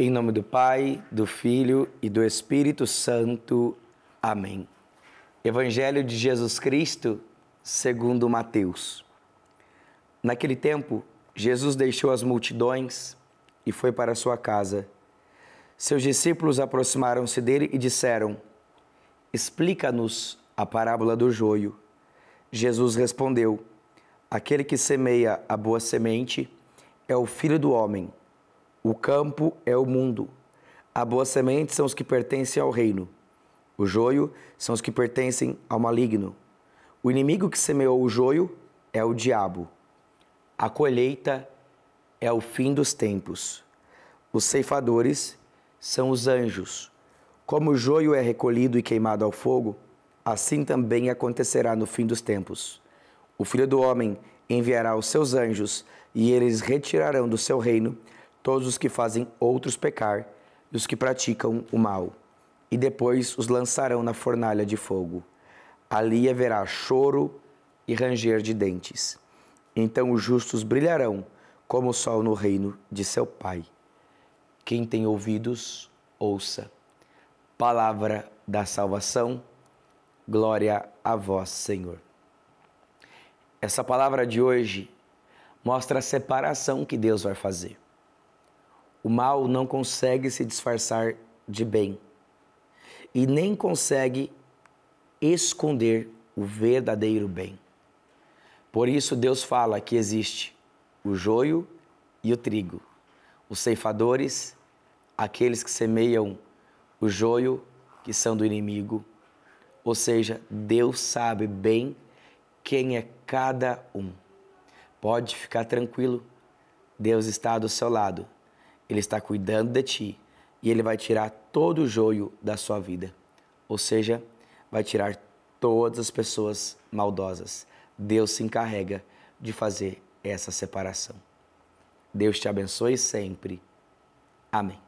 Em nome do Pai, do Filho e do Espírito Santo. Amém. Evangelho de Jesus Cristo, segundo Mateus. Naquele tempo, Jesus deixou as multidões e foi para sua casa. Seus discípulos aproximaram-se dele e disseram: Explica-nos a parábola do joio. Jesus respondeu: Aquele que semeia a boa semente é o filho do homem. O campo é o mundo. A boa semente são os que pertencem ao reino. O joio são os que pertencem ao maligno. O inimigo que semeou o joio é o diabo. A colheita é o fim dos tempos. Os ceifadores são os anjos. Como o joio é recolhido e queimado ao fogo, assim também acontecerá no fim dos tempos. O filho do homem enviará os seus anjos e eles retirarão do seu reino todos os que fazem outros pecar e os que praticam o mal, e depois os lançarão na fornalha de fogo. Ali haverá choro e ranger de dentes. Então os justos brilharão como o sol no reino de seu Pai. Quem tem ouvidos, ouça. Palavra da salvação, glória a vós, Senhor. Essa palavra de hoje mostra a separação que Deus vai fazer o mal não consegue se disfarçar de bem e nem consegue esconder o verdadeiro bem. Por isso, Deus fala que existe o joio e o trigo, os ceifadores, aqueles que semeiam o joio, que são do inimigo. Ou seja, Deus sabe bem quem é cada um. Pode ficar tranquilo, Deus está do seu lado ele está cuidando de ti e ele vai tirar todo o joio da sua vida. Ou seja, vai tirar todas as pessoas maldosas. Deus se encarrega de fazer essa separação. Deus te abençoe sempre. Amém.